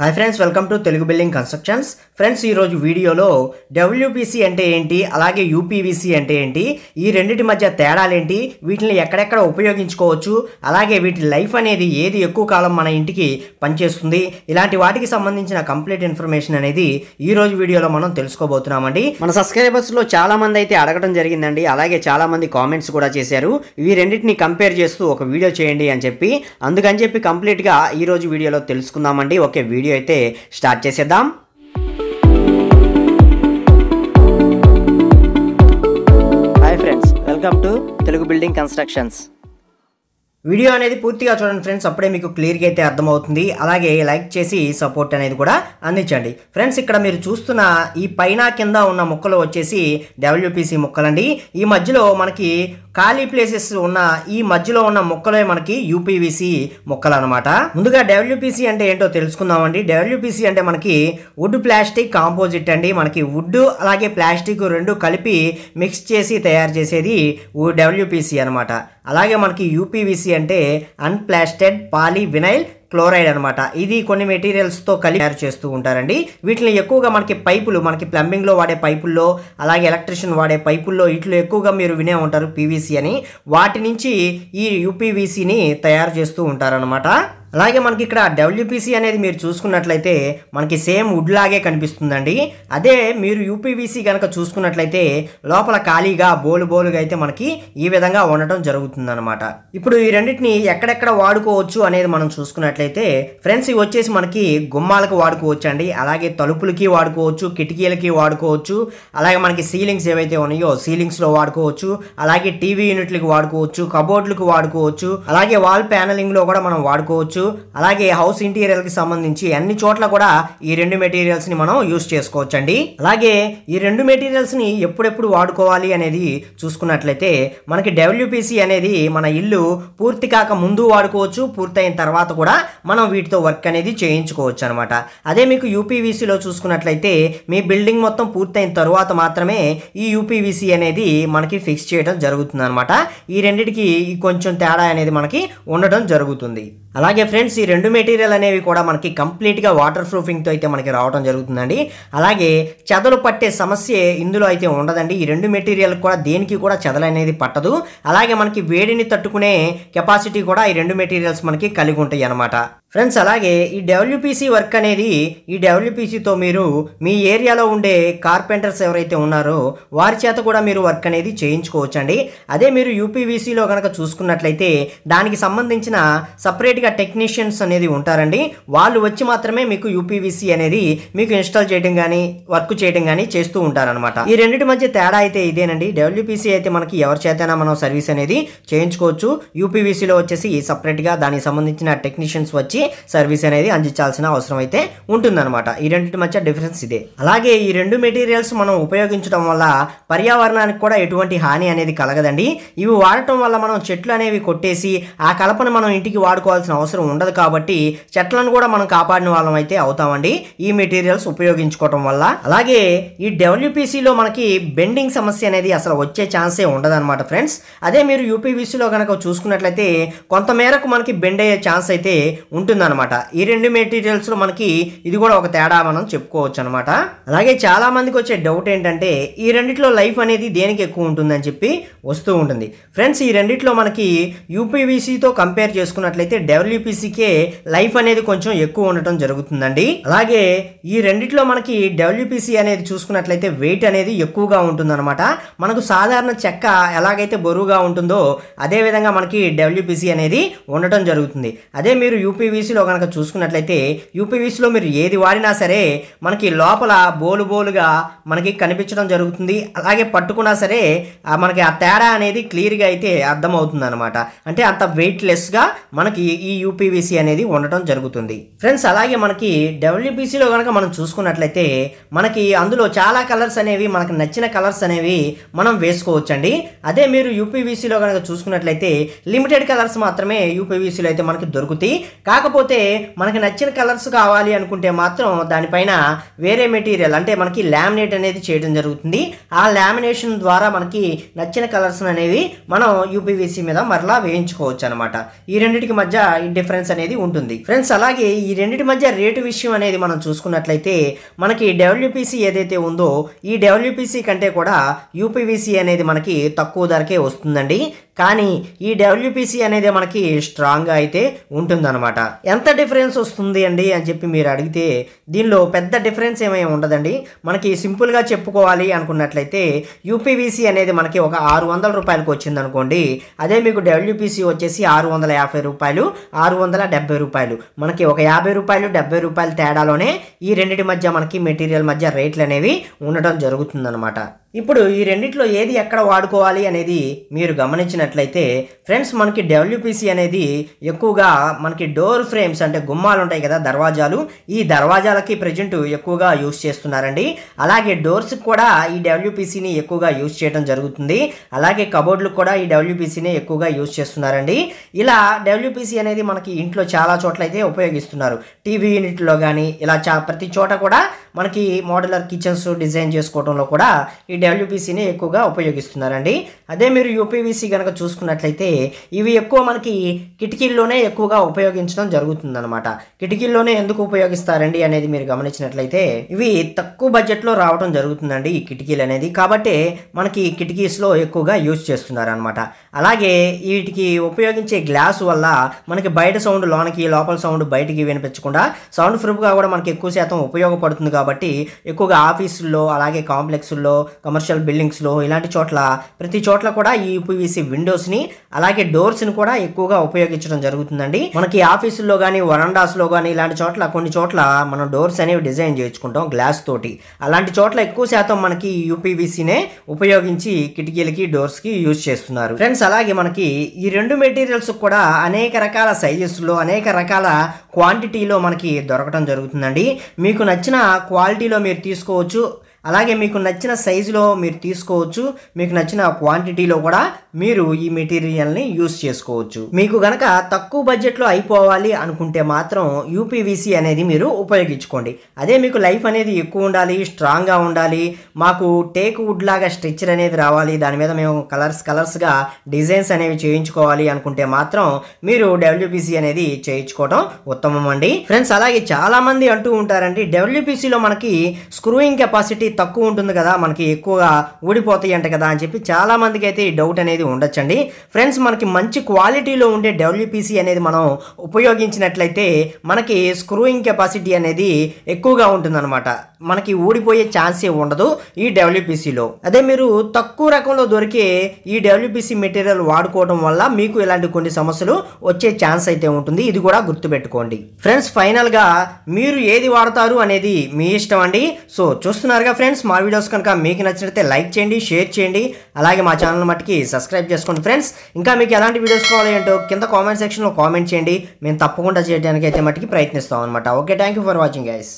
hi friends welcome to Telugu building constructions friends ఈరోజు వీడియోలో WPC అంటే ఏంటి అలాగే యూపీవీసీ అంటే ఏంటి ఈ రెండింటి మధ్య తేడాలేంటి వీటిని ఎక్కడెక్కడ ఉపయోగించుకోవచ్చు అలాగే వీటి లైఫ్ అనేది ఏది ఎక్కువ కాలం మన ఇంటికి పనిచేస్తుంది ఇలాంటి వాటికి సంబంధించిన కంప్లీట్ ఇన్ఫర్మేషన్ అనేది ఈ రోజు వీడియోలో మనం తెలుసుకోబోతున్నామండి మన సబ్స్క్రైబర్స్లో చాలామంది అయితే అడగడం జరిగిందండి అలాగే చాలామంది కామెంట్స్ కూడా చేశారు ఇవి రెండింటిని కంపేర్ చేస్తూ ఒక వీడియో చేయండి అని చెప్పి అందుకని చెప్పి కంప్లీట్గా ఈరోజు వీడియోలో తెలుసుకుందామండి ఓకే వీడియో వీడియో అయితే స్టార్ట్ చేసేద్దాం hi friends welcome to Telugu building constructions video అనేది పూర్తిగా చూడండి ఫ్రెండ్స్ అప్పుడే మీకు క్లియర్గా అయితే అర్థమవుతుంది అలాగే లైక్ చేసి సపోర్ట్ అనేది కూడా అందించండి ఫ్రెండ్స్ ఇక్కడ మీరు చూస్తున్న ఈ పైన కింద ఉన్న మొక్కలు వచ్చేసి డబ్ల్యూపీసీ మొక్కలండి ఈ మధ్యలో మనకి ఖాళీ ప్లేసెస్ ఉన్న ఈ మధ్యలో ఉన్న మొక్కలే మనకి యూపీవీసీ మొక్కలు అనమాట ముందుగా డబ్ల్యూపీసీ అంటే ఏంటో తెలుసుకుందామండి డబ్ల్యూపీసీ అంటే మనకి వుడ్ ప్లాస్టిక్ కాంపోజిట్ అండి మనకి వుడ్ అలాగే ప్లాస్టిక్ రెండు కలిపి మిక్స్ చేసి తయారు చేసేది డబ్ల్యూపీసీ అనమాట అలాగే మనకి యూపీవీసీ అంటే అన్ప్లాస్టెడ్ పాలీ వినైల్ క్లోరైడ్ అనమాట ఇది కొన్ని మెటీరియల్స్తో కలిపి తయారు చేస్తూ ఉంటారండి వీటిని ఎక్కువగా మనకి పైపులు మనకి ప్లంబింగ్లో వాడే పైపుల్లో అలాగే ఎలక్ట్రిషియన్ వాడే పైపుల్లో వీటిలో ఎక్కువగా మీరు వినే ఉంటారు పీవీసీ అని వాటి నుంచి ఈ యూపీవీసీని తయారు చేస్తూ ఉంటారనమాట అలాగే మనకి ఇక్కడ డబ్ల్యూపీసీ అనేది మీరు చూసుకున్నట్లయితే మనకి సేమ్ వుడ్ లాగే కనిపిస్తుందండి అదే మీరు యూపీవీసీ కనుక చూసుకున్నట్లయితే లోపల ఖాళీగా బోలు బోలుగా అయితే మనకి ఈ విధంగా ఉండటం జరుగుతుందన్నమాట ఇప్పుడు ఈ రెండింటిని ఎక్కడెక్కడ వాడుకోవచ్చు అనేది మనం చూసుకున్నట్లయితే ఫ్రెండ్స్ ఇవి వచ్చేసి మనకి గుమ్మాలకు వాడుకోవచ్చు అండి అలాగే తలుపులకి వాడుకోవచ్చు కిటికీలకి వాడుకోవచ్చు అలాగే మనకి సీలింగ్స్ ఏవైతే ఉన్నాయో సీలింగ్స్లో వాడుకోవచ్చు అలాగే టీవీ యూనిట్లకు వాడుకోవచ్చు కబోర్డ్లకు వాడుకోవచ్చు అలాగే వాల్ ప్యానలింగ్లో కూడా మనం వాడుకోవచ్చు అలాగే హౌస్ ఇంటీరియర్ కి సంబంధించి అన్ని చోట్ల కూడా ఈ రెండు మెటీరియల్స్ని మనం యూస్ చేసుకోవచ్చండి అలాగే ఈ రెండు మెటీరియల్స్ని ఎప్పుడెప్పుడు వాడుకోవాలి అనేది చూసుకున్నట్లయితే మనకి డబ్ల్యూపీసీ అనేది మన ఇల్లు పూర్తి కాక ముందు వాడుకోవచ్చు పూర్తయిన తర్వాత కూడా మనం వీటితో వర్క్ అనేది చేయించుకోవచ్చు అనమాట అదే మీకు యూపీవీసీలో చూసుకున్నట్లయితే మీ బిల్డింగ్ మొత్తం పూర్తయిన తర్వాత మాత్రమే ఈ యూపీవీసీ అనేది మనకి ఫిక్స్ చేయడం జరుగుతుంది అనమాట ఈ రెండిటికి కొంచెం తేడా అనేది మనకి ఉండడం జరుగుతుంది అలాగే ఫ్రెండ్స్ ఈ రెండు మెటీరియల్ అనేవి కూడా మనకి కంప్లీట్గా వాటర్ ప్రూఫింగ్తో అయితే మనకి రావడం జరుగుతుందండి అలాగే చెదలు పట్టే సమస్య ఇందులో అయితే ఉండదండి ఈ రెండు మెటీరియల్ కూడా దేనికి కూడా చెదలు అనేది పట్టదు అలాగే మనకి వేడిని తట్టుకునే కెపాసిటీ కూడా ఈ రెండు మెటీరియల్స్ మనకి కలిగి ఉంటాయి అన్నమాట ఫ్రెండ్స్ అలాగే ఈ డబ్ల్యూపీసీ వర్క్ అనేది ఈ డబ్ల్యూపీసీతో మీరు మీ ఏరియాలో ఉండే కార్పెంటర్స్ ఎవరైతే ఉన్నారో వారి చేత కూడా మీరు వర్క్ అనేది చేయించుకోవచ్చు అండి అదే మీరు యూపీవీసీలో కనుక చూసుకున్నట్లయితే దానికి సంబంధించిన సపరేట్గా టెక్నీషియన్స్ అనేది ఉంటారండి వాళ్ళు వచ్చి మాత్రమే మీకు యూపీవీసీ అనేది మీకు ఇన్స్టాల్ చేయడం కానీ వర్క్ చేయడం కానీ చేస్తూ ఉంటారనమాట ఈ రెండింటి మధ్య తేడా అయితే ఇదేనండి డబ్ల్యూపీసీ అయితే మనకి ఎవరి చేతైనా మనం సర్వీస్ అనేది చేయించుకోవచ్చు యూపీవీసీలో వచ్చేసి సపరేట్గా దానికి సంబంధించిన టెక్నీషియన్స్ వచ్చి సర్వీస్ అనేది అందించాల్సిన అవసరం అయితే ఉంటుందన్నమాట ఈ రెండింటి మధ్య డిఫరెన్స్ ఇదే అలాగే ఈ రెండు మెటీరియల్స్ మనం ఉపయోగించడం వల్ల పర్యావరణానికి కూడా ఎటువంటి హాని అనేది కలగదండి ఇవి వాడటం వల్ల మనం చెట్లు అనేవి కొట్టేసి ఆ కలపను మనం ఇంటికి వాడుకోవాల్సిన అవసరం ఉండదు కాబట్టి చెట్లను కూడా మనం కాపాడిన వాళ్ళం అయితే అవుతామండి ఈ మెటీరియల్స్ ఉపయోగించుకోవటం వల్ల అలాగే ఈ డబ్ల్యూపీసీలో మనకి బెండింగ్ సమస్య అనేది అసలు వచ్చే ఛాన్సే ఉండదన్నమాట ఫ్రెండ్స్ అదే మీరు యూపీవీసీలో కనుక చూసుకున్నట్లయితే కొంతమేరకు మనకి బెండ్ అయ్యే ఛాన్స్ అయితే ఉంటుంది అనమాట ఈ రెండు మెటీరియల్స్లో మనకి ఇది కూడా ఒక తేడా మనం చెప్పుకోవచ్చు అనమాట అలాగే చాలా మందికి వచ్చే డౌట్ ఏంటంటే ఈ రెండిట్లో లైఫ్ అనేది దేనికి ఎక్కువ ఉంటుందని చెప్పి వస్తూ ఉంటుంది ఫ్రెండ్స్ ఈ రెండిట్లో మనకి యూపీవీసీతో కంపేర్ చేసుకున్నట్లయితే డబ్ల్యూపీసీకే లైఫ్ అనేది కొంచెం ఎక్కువ ఉండటం జరుగుతుందండి అలాగే ఈ రెండిట్లో మనకి డబ్ల్యూపీసీ అనేది చూసుకున్నట్లయితే వెయిట్ అనేది ఎక్కువగా ఉంటుందన్నమాట మనకు సాధారణ చెక్క ఎలాగైతే బరువుగా ఉంటుందో అదే విధంగా మనకి డబ్ల్యూపీసీ అనేది ఉండటం జరుగుతుంది అదే మీరు యూపీ యూపీవీసీలో కనుక చూసుకున్నట్లయితే యూపీవీసీలో మీరు ఏది వాడినా సరే మనకి లోపల బోలు బోలుగా మనకి కనిపించడం జరుగుతుంది అలాగే పట్టుకున్నా సరే మనకి ఆ తేడా అనేది క్లియర్గా అయితే అర్థమవుతుంది అనమాట అంటే అంత వెయిట్లెస్గా మనకి ఈ యూపీవీసీ అనేది ఉండటం జరుగుతుంది ఫ్రెండ్స్ అలాగే మనకి డబ్ల్యూపీసీలో కనుక మనం చూసుకున్నట్లయితే మనకి అందులో చాలా కలర్స్ అనేవి మనకు నచ్చిన కలర్స్ అనేవి మనం వేసుకోవచ్చండి అదే మీరు యూపీవీసీలో కనుక చూసుకున్నట్లయితే లిమిటెడ్ కలర్స్ మాత్రమే యూపీవీసీలో అయితే మనకి దొరుకుతాయి కాక కాకపోతే మనకి నచ్చిన కలర్స్ కావాలి అనుకుంటే మాత్రం దానిపైన వేరే మెటీరియల్ అంటే మనకి లామినేట్ అనేది చేయడం జరుగుతుంది ఆ లామినేషన్ ద్వారా మనకి నచ్చిన కలర్స్ అనేవి మనం యూపీవీసీ మీద మరలా వేయించుకోవచ్చు అనమాట ఈ రెండింటికి మధ్య డిఫరెన్స్ అనేది ఉంటుంది ఫ్రెండ్స్ అలాగే ఈ రెండింటి మధ్య రేటు విషయం అనేది మనం చూసుకున్నట్లయితే మనకి డబ్ల్యూపీసీ ఏదైతే ఉందో ఈ డబ్ల్యూపీసీ కంటే కూడా యూపీవీసీ అనేది మనకి తక్కువ ధరకే వస్తుందండి కానీ ఈ డబ్ల్యూపీసీ అనేది మనకి స్ట్రాంగ్గా అయితే ఉంటుందన్నమాట ఎంత డిఫరెన్స్ వస్తుంది అండి అని చెప్పి మీరు అడిగితే దీనిలో పెద్ద డిఫరెన్స్ ఏమై ఉండదండి మనకి సింపుల్గా చెప్పుకోవాలి అనుకున్నట్లయితే యూపీవీసీ అనేది మనకి ఒక ఆరు వందల రూపాయలకు వచ్చిందనుకోండి అదే మీకు డబ్ల్యూపీసీ వచ్చేసి ఆరు వందల యాభై రూపాయలు ఆరు వందల డెబ్బై రూపాయలు మనకి ఒక యాభై రూపాయలు డెబ్బై రూపాయలు తేడాలోనే ఈ రెండింటి మధ్య మనకి మెటీరియల్ మధ్య రేట్లు అనేవి ఉండటం జరుగుతుందన్నమాట ఇప్పుడు ఈ రెండిట్లో ఏది ఎక్కడ వాడుకోవాలి అనేది మీరు గమనించినట్లయితే ఫ్రెండ్స్ మనకి డబ్ల్యూపీసీ అనేది ఎక్కువగా మనకి డోర్ ఫ్రేమ్స్ అంటే గుమ్మాలు ఉంటాయి కదా దర్వాజాలు ఈ దర్వాజాలకి ప్రజెంట్ ఎక్కువగా యూస్ చేస్తున్నారండి అలాగే డోర్స్కి కూడా ఈ డబ్ల్యూపీసీని ఎక్కువగా యూస్ చేయడం జరుగుతుంది అలాగే కబోర్డ్లకు కూడా ఈ డబ్ల్యూపీసీని ఎక్కువగా యూస్ చేస్తున్నారండి ఇలా డబ్ల్యూపీసీ అనేది మనకి ఇంట్లో చాలా చోట్ల అయితే ఉపయోగిస్తున్నారు టీవీ యూనిట్లో కానీ ఇలా చా ప్రతి చోట కూడా మనకి మోడలర్ కిచెన్స్ డిజైన్ చేసుకోవడంలో కూడా ఈ డబ్ల్యూపీసీని ఎక్కువగా ఉపయోగిస్తున్నారండి అదే మీరు యూపీవీసీ కనుక చూసుకున్నట్లయితే ఇవి ఎక్కువ మనకి కిటికీల్లోనే ఎక్కువగా ఉపయోగించడం జరుగుతుందన్నమాట కిటికీల్లోనే ఎందుకు ఉపయోగిస్తారండి అనేది మీరు గమనించినట్లయితే ఇవి తక్కువ బడ్జెట్లో రావడం జరుగుతుందండి ఈ కిటికీలు అనేది కాబట్టి మనకి కిటికీస్లో ఎక్కువగా యూజ్ చేస్తున్నారనమాట అలాగే వీటికి ఉపయోగించే గ్లాస్ వల్ల మనకి బయట సౌండ్ లోనికి లోపల సౌండ్ బయటికి వినిపించకుండా సౌండ్ ప్రూఫ్గా కూడా మనకి ఎక్కువ శాతం ఉపయోగపడుతుంది కాబట్టి ఎక్కువగా ఆఫీసుల్లో అలాగే కాంప్లెక్స్ల్లో కమర్షియల్ బిల్డింగ్స్లో ఇలాంటి చోట్ల ప్రతి చోట్ల కూడా ఈ యూపీవీసీ విండోస్ని అలాగే డోర్స్ని కూడా ఎక్కువగా ఉపయోగించడం జరుగుతుందండి మనకి ఆఫీసుల్లో కానీ వరండాస్లో కానీ ఇలాంటి చోట్ల కొన్ని చోట్ల మనం డోర్స్ అనేవి డిజైన్ చేయించుకుంటాం గ్లాస్ తోటి అలాంటి చోట్ల ఎక్కువ శాతం మనకి యూపీవీసీనే ఉపయోగించి కిటికీలకి డోర్స్కి యూజ్ చేస్తున్నారు ఫ్రెండ్స్ అలాగే మనకి ఈ రెండు మెటీరియల్స్ కూడా అనేక రకాల సైజెస్లో అనేక రకాల క్వాంటిటీలో మనకి దొరకడం జరుగుతుందండి మీకు నచ్చిన క్వాలిటీలో మీరు తీసుకోవచ్చు అలాగే మీకు నచ్చిన సైజులో మీరు తీసుకోవచ్చు మీకు నచ్చిన క్వాంటిటీలో కూడా మీరు ఈ మెటీరియల్ని యూస్ చేసుకోవచ్చు మీకు గనక తక్కువ బడ్జెట్లో అయిపోవాలి అనుకుంటే మాత్రం యూపీవీసీ అనేది మీరు ఉపయోగించుకోండి అదే మీకు లైఫ్ అనేది ఎక్కువ ఉండాలి స్ట్రాంగ్గా ఉండాలి మాకు టేక్ వుడ్ లాగా స్ట్రెచ్చర్ అనేది రావాలి దాని మీద మేము కలర్స్ కలర్స్గా డిజైన్స్ అనేవి చేయించుకోవాలి అనుకుంటే మాత్రం మీరు డబ్ల్యూపీసీ అనేది చేయించుకోవడం ఉత్తమం అండి ఫ్రెండ్స్ అలాగే చాలామంది అంటూ ఉంటారండి డబ్ల్యూపీసీలో మనకి స్క్రూయింగ్ కెపాసిటీ తక్కువ ఉంటుంది కదా మనకి ఎక్కువగా ఊడిపోతాయి అంట కదా అని చెప్పి చాలామందికి అయితే ఈ డౌట్ అనేది ఉండొచ్చండి ఫ్రెండ్స్ మనకి మంచి క్వాలిటీలో ఉండే డబ్ల్యూపీసీ అనేది మనం ఉపయోగించినట్లయితే మనకి స్క్రూయింగ్ కెపాసిటీ అనేది ఎక్కువగా ఉంటుందన్నమాట మనకి ఊడిపోయే ఛాన్సే ఉండదు ఈ డబ్ల్యూపీసీలో అదే మీరు తక్కువ రకంలో దొరికే ఈ డబ్ల్యూపీసీ మెటీరియల్ వాడుకోవడం వల్ల మీకు ఇలాంటి కొన్ని సమస్యలు వచ్చే ఛాన్స్ అయితే ఉంటుంది ఇది కూడా గుర్తుపెట్టుకోండి ఫ్రెండ్స్ ఫైనల్గా మీరు ఏది వాడతారు అనేది మీ ఇష్టం అండి సో చూస్తున్నారుగా ఫ్రెండ్స్ మా వీడియోస్ కనుక మీకు నచ్చినట్లయితే లైక్ చేయండి షేర్ చేయండి అలాగే మా ఛానల్ మట్టికి సబ్స్క్రైబ్ చేసుకోండి ఫ్రెండ్స్ ఇంకా మీకు ఎలాంటి వీడియోస్ కావాలి ఏంటో కింద కామెంట్ సెక్షన్లో కామెంట్ చేయండి మేము తప్పకుండా చేయడానికి అయితే మట్టికి ప్రయత్నిస్తాం అనమాట okay thank for watching guys